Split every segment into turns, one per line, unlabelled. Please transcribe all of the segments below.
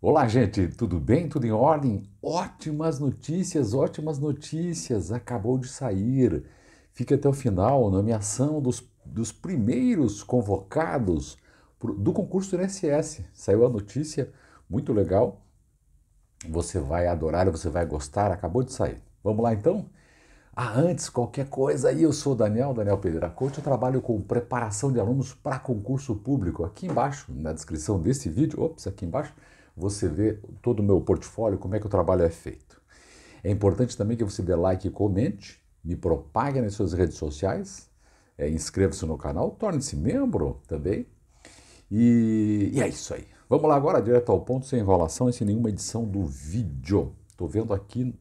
Olá, gente, tudo bem? Tudo em ordem? Ótimas notícias, ótimas notícias! Acabou de sair. Fique até o final nomeação dos, dos primeiros convocados pro, do concurso do INSS. Saiu a notícia, muito legal. Você vai adorar, você vai gostar. Acabou de sair. Vamos lá então? Ah, antes, qualquer coisa aí, eu sou o Daniel, Daniel Pereira Coach. Eu trabalho com preparação de alunos para concurso público. Aqui embaixo, na descrição desse vídeo, ops, aqui embaixo você vê todo o meu portfólio, como é que o trabalho é feito. É importante também que você dê like e comente, me propague nas suas redes sociais, é, inscreva-se no canal, torne-se membro também. E, e é isso aí. Vamos lá agora, direto ao ponto, sem enrolação e sem nenhuma edição do vídeo. Estou vendo aqui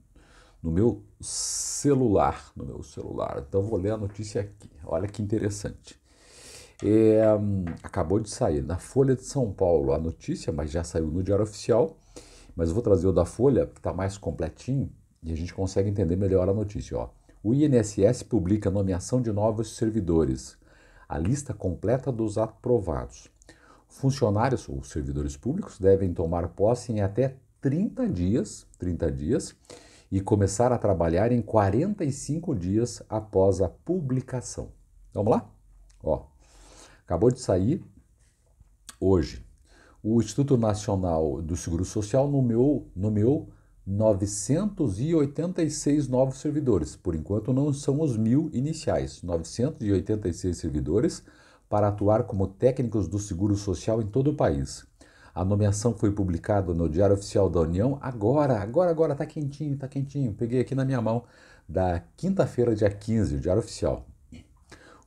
no meu celular, no meu celular. Então vou ler a notícia aqui. Olha que interessante. É, acabou de sair na Folha de São Paulo a notícia, mas já saiu no Diário Oficial. Mas eu vou trazer o da Folha, que está mais completinho, e a gente consegue entender melhor a notícia. Ó. O INSS publica a nomeação de novos servidores, a lista completa dos aprovados. Funcionários ou servidores públicos devem tomar posse em até 30 dias, 30 dias e começar a trabalhar em 45 dias após a publicação. Vamos lá? Ó, Acabou de sair hoje. O Instituto Nacional do Seguro Social nomeou, nomeou 986 novos servidores. Por enquanto, não são os mil iniciais. 986 servidores para atuar como técnicos do Seguro Social em todo o país. A nomeação foi publicada no Diário Oficial da União agora, agora, agora, tá quentinho, tá quentinho. Peguei aqui na minha mão, da quinta-feira, dia 15, o Diário Oficial.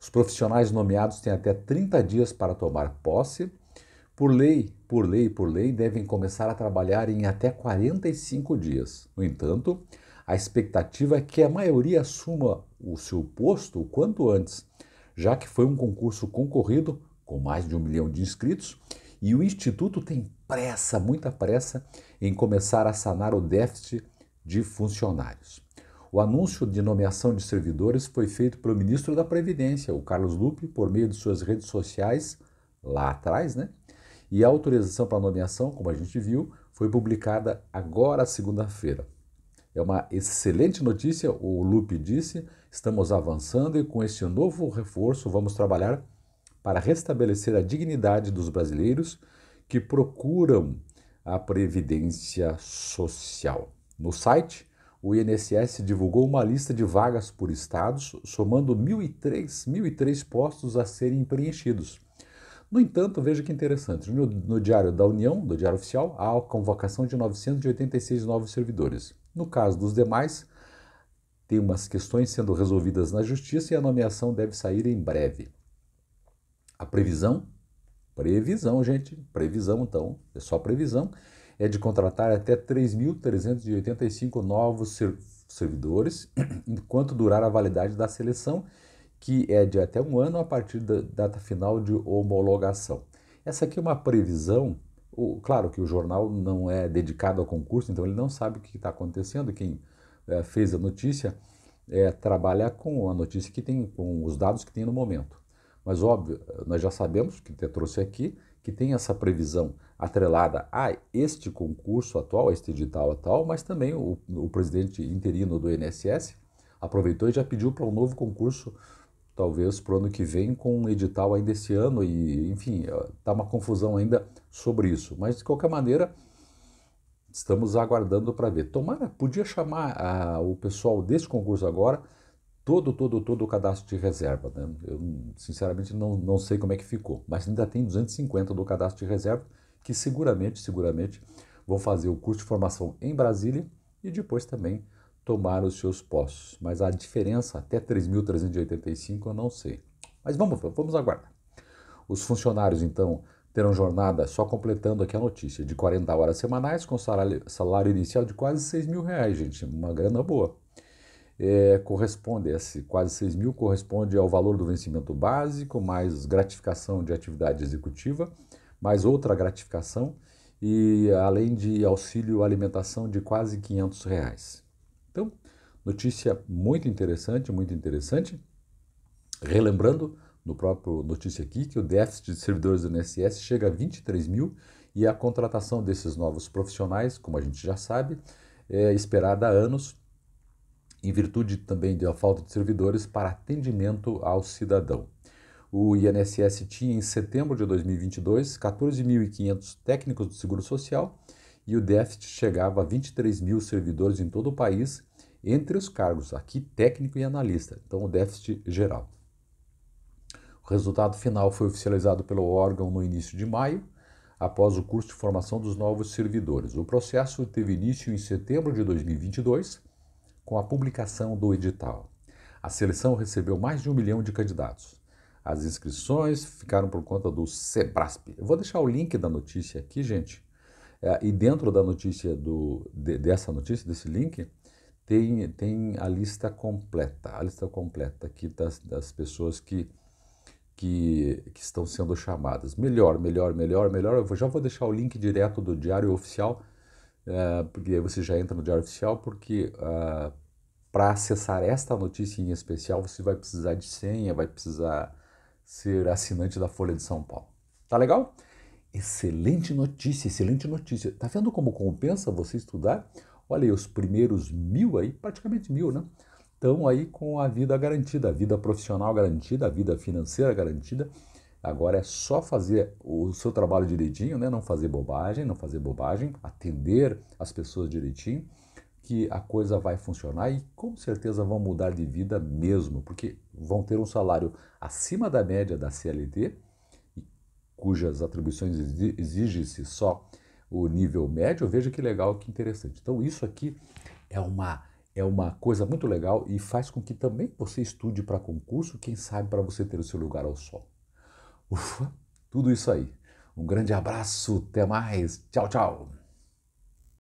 Os profissionais nomeados têm até 30 dias para tomar posse. Por lei, por lei, por lei, devem começar a trabalhar em até 45 dias. No entanto, a expectativa é que a maioria assuma o seu posto o quanto antes, já que foi um concurso concorrido com mais de um milhão de inscritos e o Instituto tem pressa, muita pressa, em começar a sanar o déficit de funcionários. O anúncio de nomeação de servidores foi feito pelo ministro da Previdência, o Carlos Lupe, por meio de suas redes sociais, lá atrás, né? E a autorização para a nomeação, como a gente viu, foi publicada agora, segunda-feira. É uma excelente notícia, o Lupe disse. Estamos avançando e com este novo reforço vamos trabalhar para restabelecer a dignidade dos brasileiros que procuram a previdência social. No site o INSS divulgou uma lista de vagas por estados, somando 1.003, postos a serem preenchidos. No entanto, veja que interessante, no, no, Diário da União, do Diário Oficial, há a convocação de 986 novos servidores. No caso dos demais, tem umas questões sendo resolvidas na Justiça e a nomeação deve sair em breve. A previsão? Previsão, gente. Previsão, então. É só previsão é de contratar até 3.385 novos servidores, enquanto durar a validade da seleção, que é de até um ano a partir da data final de homologação. Essa aqui é uma previsão. claro que o jornal não é dedicado ao concurso, então ele não sabe o que está acontecendo. Quem eh, fez a notícia é, trabalha com a notícia que tem, com os dados que tem no momento. Mas óbvio, nós já sabemos que até trouxe aqui que tem essa previsão atrelada a este concurso atual, a este edital atual, mas também o, o presidente interino do INSS aproveitou e já pediu para um novo concurso, talvez para o ano que vem, com um edital ainda esse ano, e enfim, está uma confusão ainda sobre isso. Mas de qualquer maneira, estamos aguardando para ver. Tomara, podia chamar a, ah, o pessoal desse concurso agora todo, todo, todo o cadastro de reserva. Né? Eu, sinceramente, não, não sei como é que ficou, mas ainda tem 250 do cadastro de reserva que seguramente, seguramente vão fazer o curso de formação em Brasília e depois também tomar os seus postos. Mas a diferença até 3.385 eu não sei. Mas vamos, vamos aguardar. Os funcionários, então, terão jornada, só completando aqui a notícia, de 40 horas semanais com salário, salário inicial de quase 6 mil reais, gente. Uma grana boa é, corresponde, esse quase 6 mil corresponde ao valor do vencimento básico, mais gratificação de atividade executiva, mais outra gratificação e além de auxílio alimentação de quase 500 reais. Então, notícia muito interessante, muito interessante. Relembrando no próprio notícia aqui que o déficit de servidores do INSS chega a 23 mil e a contratação desses novos profissionais, como a gente já sabe, é esperada há anos em virtude também da falta de servidores para atendimento ao cidadão. O INSS tinha em setembro de 2022 14.500 técnicos do Seguro Social e o déficit chegava a 23 mil servidores em todo o país, entre os cargos aqui técnico e analista, então o déficit geral. O resultado final foi oficializado pelo órgão no início de maio, após o curso de formação dos novos servidores. O processo teve início em setembro de 2022 com a publicação do edital. A seleção recebeu mais de um milhão de candidatos. As inscrições ficaram por conta do Sebrasp. Eu vou deixar o link da notícia aqui, gente. É, e dentro da notícia do, de, dessa notícia, desse link, tem, tem a lista completa. A lista completa aqui das, das pessoas que, que, que estão sendo chamadas. Melhor, melhor, melhor, melhor. Eu já vou deixar o link direto do Diário Oficial, é, porque aí você já entra no Diário Oficial, porque. É, para acessar esta notícia em especial, você vai precisar de senha, vai precisar ser assinante da Folha de São Paulo. Tá legal? Excelente notícia, excelente notícia. Tá vendo como compensa você estudar? Olha aí, os primeiros mil aí, praticamente mil, né? Estão aí com a vida garantida, a vida profissional garantida, a vida financeira garantida. Agora é só fazer o seu trabalho direitinho, né? Não fazer bobagem, não fazer bobagem, atender as pessoas direitinho que a coisa vai funcionar e com certeza vão mudar de vida mesmo, porque vão ter um salário acima da média da CLT, cujas atribuições exige-se só o nível médio. Veja que legal, que interessante. Então isso aqui é uma é uma coisa muito legal e faz com que também você estude para concurso, quem sabe para você ter o seu lugar ao sol. Ufa, tudo isso aí. Um grande abraço, até mais. Tchau, tchau.